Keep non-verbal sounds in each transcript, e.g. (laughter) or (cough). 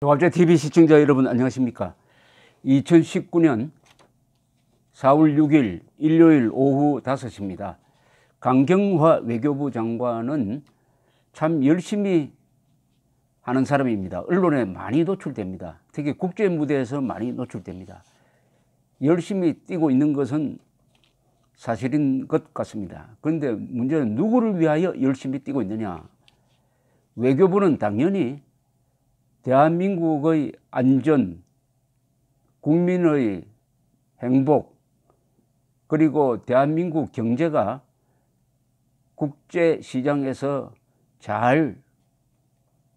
조합제 TV 시청자 여러분 안녕하십니까 2019년 4월 6일 일요일 오후 5시입니다 강경화 외교부 장관은 참 열심히 하는 사람입니다 언론에 많이 노출됩니다 특히 국제 무대에서 많이 노출됩니다 열심히 뛰고 있는 것은 사실인 것 같습니다 그런데 문제는 누구를 위하여 열심히 뛰고 있느냐 외교부는 당연히 대한민국의 안전, 국민의 행복, 그리고 대한민국 경제가 국제 시장에서 잘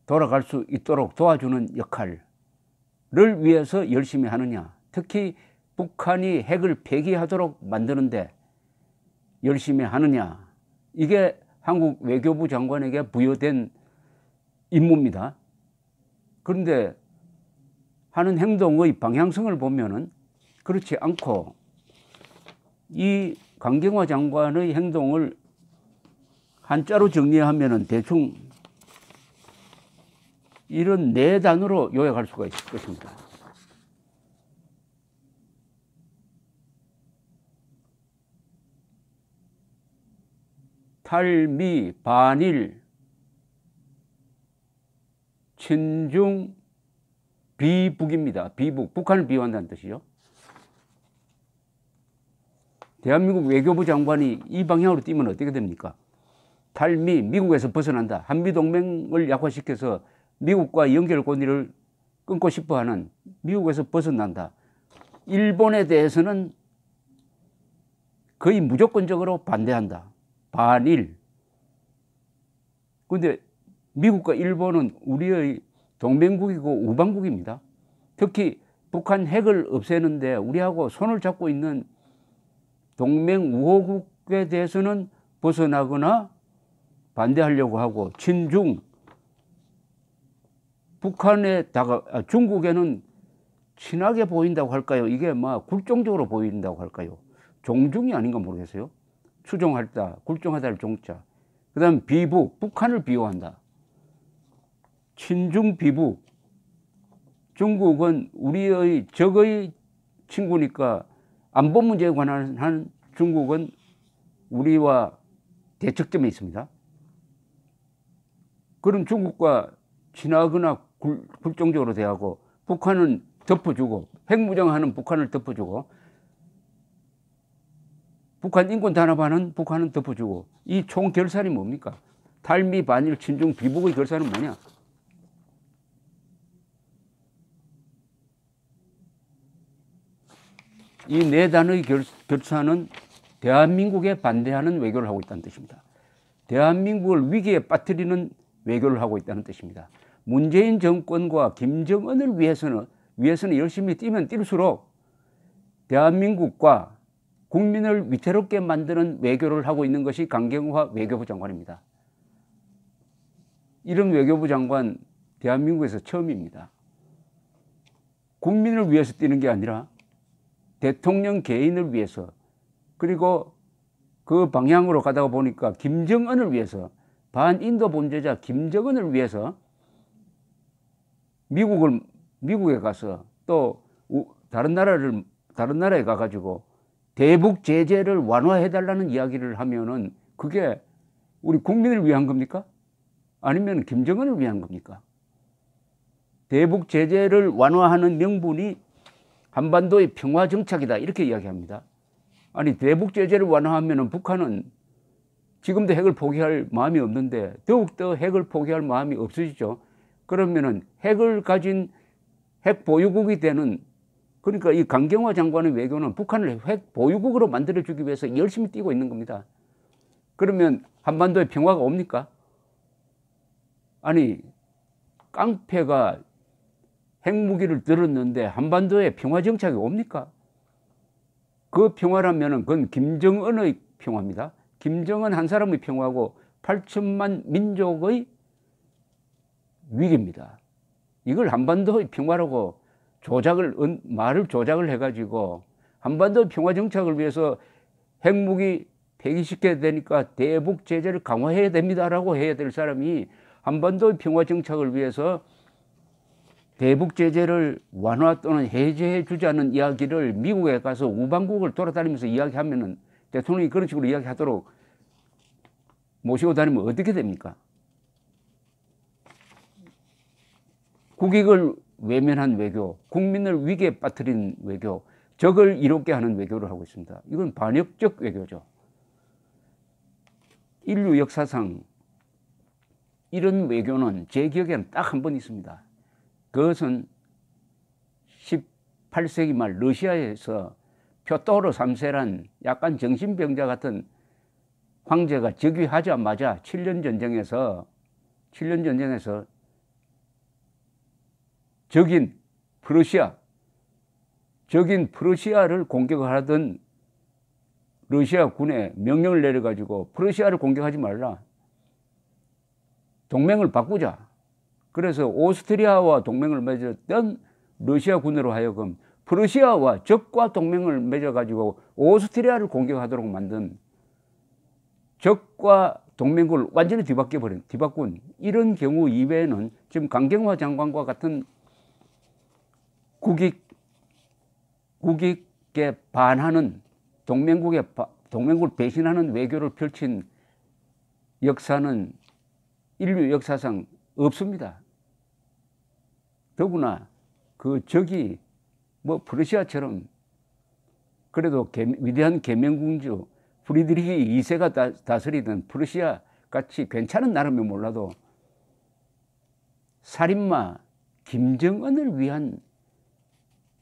돌아갈 수 있도록 도와주는 역할을 위해서 열심히 하느냐. 특히 북한이 핵을 폐기하도록 만드는데 열심히 하느냐. 이게 한국 외교부 장관에게 부여된 임무입니다. 그런데 하는 행동의 방향성을 보면은 그렇지 않고 이 강경화 장관의 행동을 한자로 정리하면은 대충 이런 네 단어로 요약할 수가 있을 것입니다. 탈미, 반일, 친중 비북입니다. 비북. 북한을 비호한다는 뜻이죠. 대한민국 외교부 장관이 이 방향으로 뛰면 어떻게 됩니까? 탈미, 미국에서 벗어난다. 한미동맹을 약화시켜서 미국과 연결 권위를 끊고 싶어 하는 미국에서 벗어난다. 일본에 대해서는 거의 무조건적으로 반대한다. 반일. 근데 미국과 일본은 우리의 동맹국이고 우방국입니다. 특히 북한 핵을 없애는데 우리하고 손을 잡고 있는 동맹 우호국에 대해서는 벗어나거나 반대하려고 하고 친중 북한에 다가 아, 중국에는 친하게 보인다고 할까요? 이게 막 뭐 굴종적으로 보인다고 할까요? 종중이 아닌가 모르겠어요. 추종할다, 굴종하다를 종자. 그다음 비북 북한을 비호한다. 친중 비부 중국은 우리의 적의 친구니까 안보 문제에 관한 중국은 우리와 대척점에 있습니다. 그럼 중국과 친하거나 굴, 굴종적으로 대하고 북한은 덮어주고 핵무장하는 북한을 덮어주고 북한 인권 단합하는 북한은 덮어주고 이 총 결산이 뭡니까? 탈미 반일 친중 비북의 결산은 뭐냐? 이네 단의 결, 결사는 대한민국에 반대하는 외교를 하고 있다는 뜻입니다. 대한민국을 위기에 빠뜨리는 외교를 하고 있다는 뜻입니다. 문재인 정권과 김정은을 위해서는 위해서는 열심히 뛰면 뛸수록 대한민국과 국민을 위태롭게 만드는 외교를 하고 있는 것이 강경화 외교부 장관입니다. 이런 외교부 장관 대한민국에서 처음입니다. 국민을 위해서 뛰는 게 아니라 대통령 개인을 위해서 그리고 그 방향으로 가다 보니까 김정은을 위해서 반인도 범죄자 김정은을 위해서 미국을 미국에 가서 또 다른 나라를 다른 나라에 가가지고 대북 제재를 완화해 달라는 이야기를 하면은 그게 우리 국민을 위한 겁니까? 아니면 김정은을 위한 겁니까? 대북 제재를 완화하는 명분이 한반도의 평화 정착이다 이렇게 이야기합니다. 아니 대북 제재를 완화하면 북한은 지금도 핵을 포기할 마음이 없는데 더욱더 핵을 포기할 마음이 없으시죠. 그러면은 핵을 가진 핵 보유국이 되는 그러니까 이 강경화 장관의 외교는 북한을 핵 보유국으로 만들어 주기 위해서 열심히 뛰고 있는 겁니다. 그러면 한반도에 평화가 옵니까? 아니 깡패가 핵무기를 들었는데 한반도에 평화 정착이 옵니까? 그 평화라면 그건 김정은의 평화입니다. 김정은 한 사람의 평화고 8천만 민족의 위기입니다. 이걸 한반도의 평화라고 조작을 말을 조작을 해가지고 한반도 평화 정착을 위해서 핵무기 폐기시켜야 되니까 대북 제재를 강화해야 됩니다라고 해야 될 사람이 한반도의 평화 정착을 위해서 대북 제재를 완화 또는 해제해 주자는 이야기를 미국에 가서 우방국을 돌아다니면서 이야기하면은 대통령이 그런 식으로 이야기하도록 모시고 다니면 어떻게 됩니까? 국익을 외면한 외교, 국민을 위기에 빠뜨린 외교, 적을 이롭게 하는 외교를 하고 있습니다. 이건 반역적 외교죠. 인류 역사상 이런 외교는 제 기억에는 딱 한 번 있습니다. 그것은 18세기 말 러시아에서 표토르 3세란 약간 정신병자 같은 황제가 즉위하자마자 7년 전쟁에서 7년 전쟁에서 적인 프러시아 적인 프러시아를 공격하던 러시아 군에 명령을 내려가지고 프러시아를 공격하지 말라 동맹을 바꾸자 그래서 오스트리아와 동맹을 맺었던 러시아 군으로 하여금 프루시아와 적과 동맹을 맺어가지고 오스트리아를 공격하도록 만든 적과 동맹국을 완전히 뒤바뀌어버린, 뒤바꾼 이런 경우 이외에는 지금 강경화 장관과 같은 국익, 국익에 반하는 동맹국의 동맹국을 배신하는 외교를 펼친 역사는 인류 역사상 없습니다. 더구나 그 적이 뭐프르시아처럼 그래도 개, 위대한 개명군주 프리드리히 2세가 다, 다스리던 프르시아 같이 괜찮은 나라면 몰라도 살인마 김정은을 위한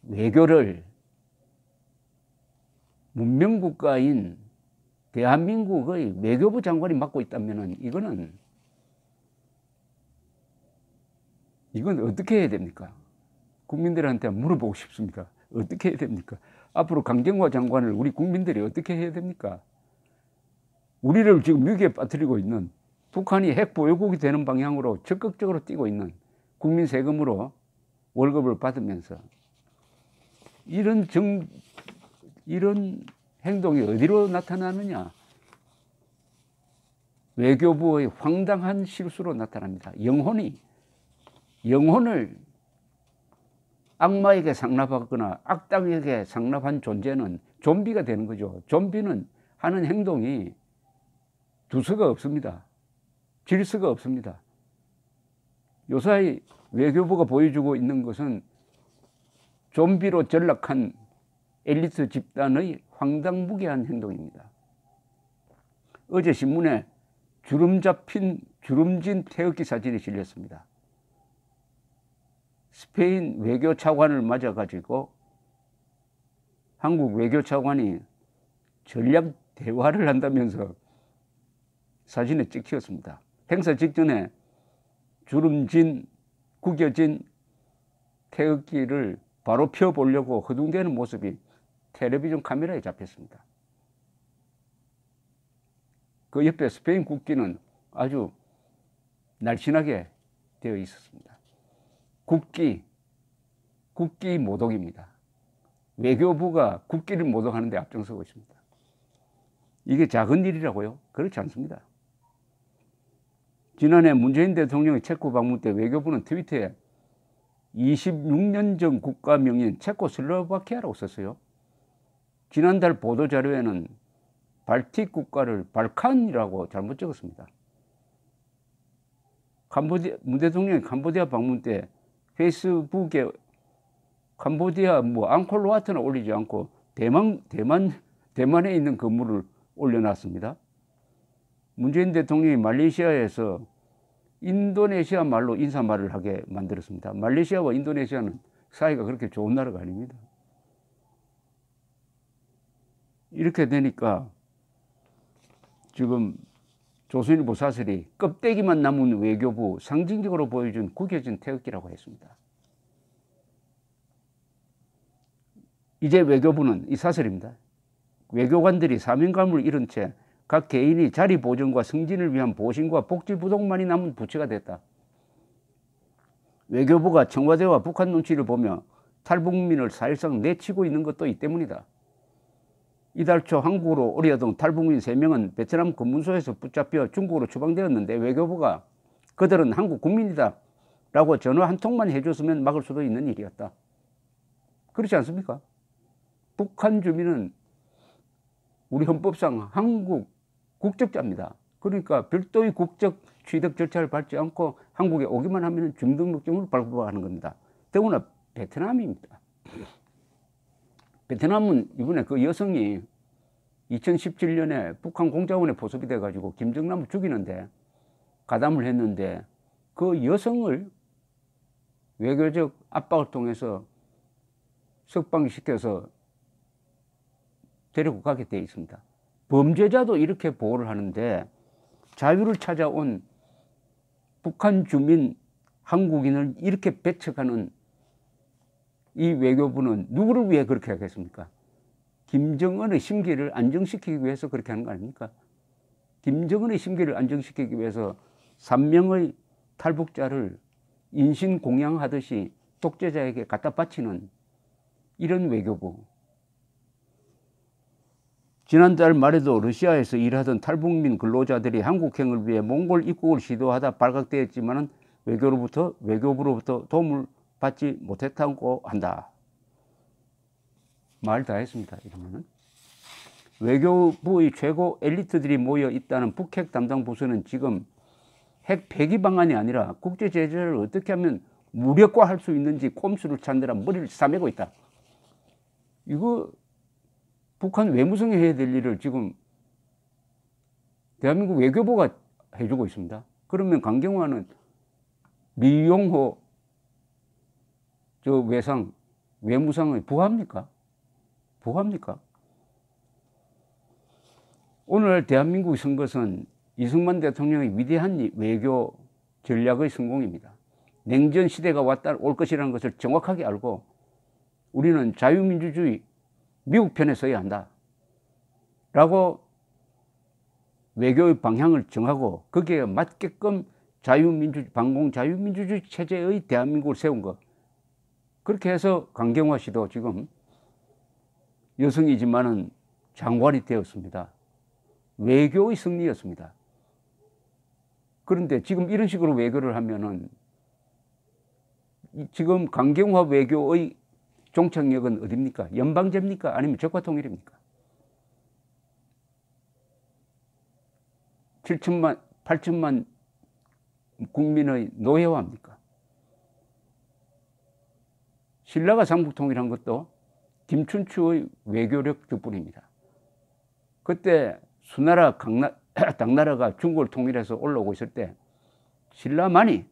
외교를 문명국가인 대한민국의 외교부 장관이 맡고 있다면 이거는 이건 어떻게 해야 됩니까? 국민들한테 물어보고 싶습니다. 어떻게 해야 됩니까? 앞으로 강경화 장관을 우리 국민들이 어떻게 해야 됩니까? 우리를 지금 위기에 빠뜨리고 있는 북한이 핵 보유국이 되는 방향으로 적극적으로 뛰고 있는 국민 세금으로 월급을 받으면서 이런 정, 이런 행동이 어디로 나타나느냐? 외교부의 황당한 실수로 나타납니다. 영혼이 영혼을 악마에게 상납하거나 악당에게 상납한 존재는 좀비가 되는 거죠. 좀비는 하는 행동이 두서가 없습니다. 질서가 없습니다. 요사이 외교부가 보여주고 있는 것은 좀비로 전락한 엘리트 집단의 황당무계한 행동입니다. 어제 신문에 주름 잡힌 주름진 태극기 사진이 실렸습니다. 스페인 외교 차관을 맞아 가지고 한국 외교 차관이 전략 대화를 한다면서 사진에 찍혔습니다. 행사 직전에 주름진, 구겨진 태극기를 바로 펴보려고 허둥대는 모습이 텔레비전 카메라에 잡혔습니다. 그 옆에 스페인 국기는 아주 날씬하게 되어 있었습니다. 국기, 국기 모독입니다. 외교부가 국기를 모독하는 데 앞장서고 있습니다. 이게 작은 일이라고요? 그렇지 않습니다. 지난해 문재인 대통령의 체코 방문 때 외교부는 트위터에 26년 전 국가 명인 체코 슬로바키아라고 썼어요. 지난달 보도 자료에는 발틱 국가를 발칸이라고 잘못 적었습니다. 캄보디아, 문대통령이 캄보디아 방문 때 페이스북에 캄보디아 뭐 앙콜로와트는 올리지 않고 대만 대만 대만에 있는 건물을 올려놨습니다. 문재인 대통령이 말레이시아에서 인도네시아 말로 인사말을 하게 만들었습니다. 말레이시아와 인도네시아는 사이가 그렇게 좋은 나라가 아닙니다. 이렇게 되니까 지금 조선일보 사설이 껍데기만 남은 외교부 상징적으로 보여준 구겨진 태극기라고 했습니다. 이제 외교부는 이 사설입니다. 외교관들이 사명감을 잃은 채 각 개인이 자리 보존과 승진을 위한 보신과 복지 부동만이 남은 부채가 됐다. 외교부가 청와대와 북한 눈치를 보며 탈북민을 사실상 내치고 있는 것도 이 때문이다. 이달 초 한국으로 오려던 탈북민 3명은 베트남 검문소에서 붙잡혀 중국으로 추방되었는데 외교부가 그들은 한국 국민이다 라고 전화 한 통만 해줬으면 막을 수도 있는 일이었다. 그렇지 않습니까? 북한 주민은 우리 헌법상 한국 국적자입니다. 그러니까 별도의 국적 취득 절차를 밟지 않고 한국에 오기만 하면 중등록증을 발부하는 겁니다. 더구나 베트남입니다. 베트남은 그 이번에 그 여성이 2017년에 북한 공작원에 포섭이 돼가지고 김정남을 죽이는데 가담을 했는데 그 여성을 외교적 압박을 통해서 석방시켜서 데리고 가게 되어 있습니다. 범죄자도 이렇게 보호를 하는데 자유를 찾아온 북한 주민 한국인을 이렇게 배척하는 이 외교부는 누구를 위해 그렇게 하겠습니까? 김정은의 심기를 안정시키기 위해서 그렇게 하는 거 아닙니까? 김정은의 심기를 안정시키기 위해서 3명의 탈북자를 인신 공양하듯이 독재자에게 갖다 바치는 이런 외교부. 지난달 말에도 러시아에서 일하던 탈북민 근로자들이 한국행을 위해 몽골 입국을 시도하다 발각되었지만 외교로부터, 외교부로부터 도움을 받지 못했다고 한다. 말 다 했습니다. 이러면은. 외교부의 최고 엘리트들이 모여 있다는 북핵 담당 부서는 지금 핵 폐기 방안이 아니라 국제 제재를 어떻게 하면 무력화할 수 있는지 꼼수를 찾느라 머리를 싸매고 있다. 이거 북한 외무성이 해야 될 일을 지금 대한민국 외교부가 해주고 있습니다. 그러면 강경화는 미용호 저 외상, 외무상은 부합니까? 부합니까? 오늘 대한민국이 선 것은 이승만 대통령의 위대한 외교 전략의 성공입니다. 냉전 시대가 왔다 올 것이라는 것을 정확하게 알고 우리는 자유민주주의 미국 편에 서야 한다. 라고 외교의 방향을 정하고 거기에 맞게끔 자유민주, 방공 자유민주주의 체제의 대한민국을 세운 것. 그렇게 해서 강경화 씨도 지금 여성이지만은 장관이 되었습니다. 외교의 승리였습니다. 그런데 지금 이런 식으로 외교를 하면은 지금 강경화 외교의 종착역은 어디입니까? 연방제입니까? 아니면 적화통일입니까? 7천만, 8천만 국민의 노예화입니까? 신라가 삼국통일한 것도 김춘추의 외교력 덕분입니다. 그때 수나라 강나, (clears throat) 당나라가 중국을 통일해서 올라오고 있을 때 신라만이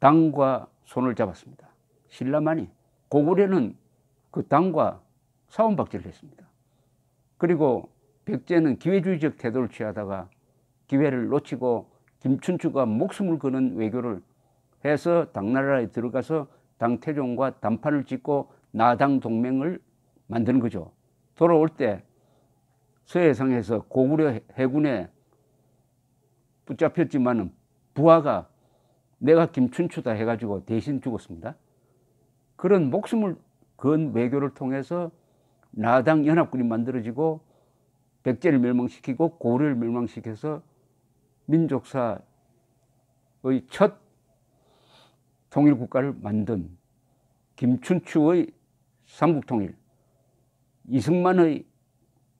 당과 손을 잡았습니다. 신라만이 고구려는 그 당과 사원박질을 했습니다. 그리고 백제는 기회주의적 태도를 취하다가 기회를 놓치고 김춘추가 목숨을 거는 외교를 해서 당나라에 들어가서 당태종과 단판을 짓고 나당 동맹을 만드는 거죠. 돌아올 때 서해상에서 고구려 해군에 붙잡혔지만은 부하가 내가 김춘추다 해가지고 대신 죽었습니다. 그런 목숨을 건 외교를 통해서 나당 연합군이 만들어지고 백제를 멸망시키고 고려를 멸망시켜서 민족사의 첫 통일 국가를 만든 김춘추의 삼국통일, 이승만의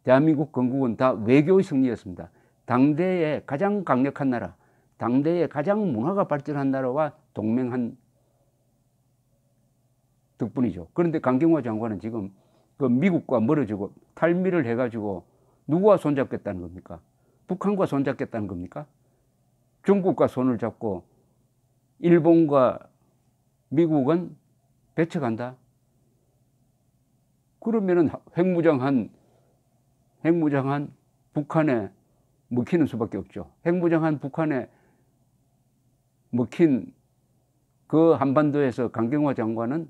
대한민국 건국은 다 외교의 승리였습니다. 당대의 가장 강력한 나라, 당대의 가장 문화가 발전한 나라와 동맹한 덕분이죠. 그런데 강경화 장관은 지금 그 미국과 멀어지고 탈미를 해가지고 누구와 손잡겠다는 겁니까? 북한과 손잡겠다는 겁니까? 중국과 손을 잡고 일본과 미국은 배척한다. 그러면은 핵무장한 핵무장한 북한에 먹히는 수밖에 없죠. 핵무장한 북한에 먹힌 그 한반도에서 강경화 장관은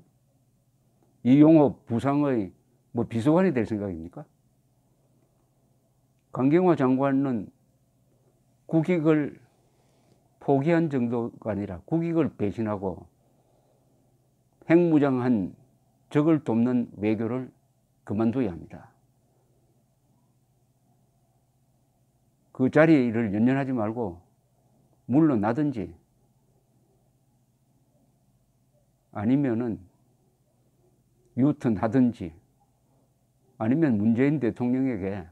이용호 부상의 뭐 비서관이 될 생각입니까? 강경화 장관은 국익을 포기한 정도가 아니라 국익을 배신하고 핵무장한 적을 돕는 외교를 그만둬야 합니다. 그 자리를 연연하지 말고 물러나든지 아니면은 유턴하든지 아니면 문재인 대통령에게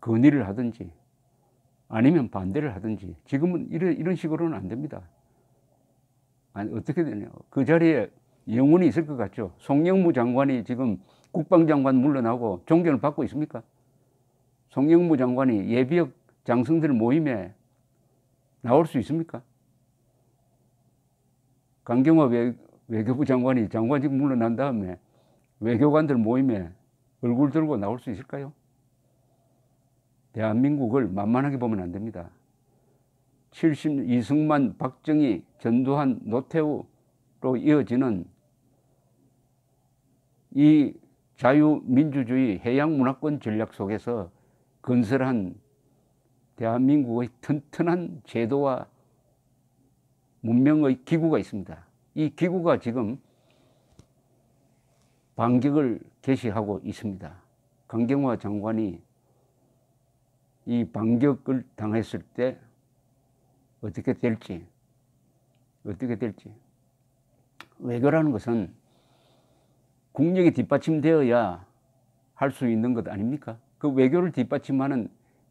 건의를 하든지 아니면 반대를 하든지 지금은 이런, 식으로는 안 됩니다. 아니, 어떻게 되냐. 그 자리에 영혼이 있을 것 같죠. 송영무 장관이 지금 국방장관 물러나고 존경을 받고 있습니까? 송영무 장관이 예비역 장성들 모임에 나올 수 있습니까? 강경화 외, 교부 장관이 장관직 물러난 다음에 외교관들 모임에 얼굴 들고 나올 수 있을까요? 대한민국을 만만하게 보면 안 됩니다. 70 이승만, 박정희, 전두환, 노태우로 이어지는 이 자유민주주의 해양문화권 전략 속에서 건설한 대한민국의 튼튼한 제도와 문명의 기구가 있습니다. 이 기구가 지금 반격을 개시하고 있습니다. 강경화 장관이 이 반격을 당했을 때 어떻게 될지, 어떻게 될지. 외교라는 것은 국력이 뒷받침되어야 할 수 있는 것 아닙니까? 그 외교를 뒷받침하는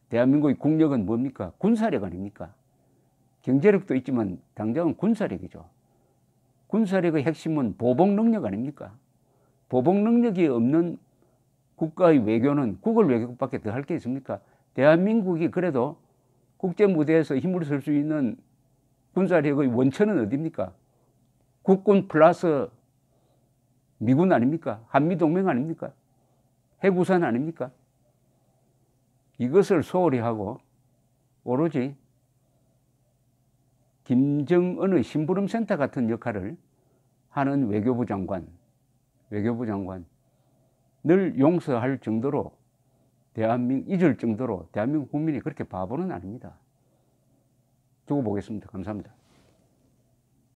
대한민국의 국력은 뭡니까? 군사력 아닙니까? 경제력도 있지만 당장은 군사력이죠. 군사력의 핵심은 보복 능력 아닙니까? 보복 능력이 없는 국가의 외교는 국을 외교밖에 더 할 게 있습니까? 대한민국이 그래도 국제 무대에서 힘을 쓸 수 있는 군사력의 원천은 어디입니까? 국군 플러스 미군 아닙니까? 한미동맹 아닙니까? 해구산 아닙니까? 이것을 소홀히 하고 오로지 김정은의 심부름센터 같은 역할을 하는 외교부 장관, 외교부 장관 늘 용서할 정도로 대한민국 잊을 정도로 대한민국 국민이 그렇게 바보는 아닙니다. 두고 보겠습니다. 감사합니다.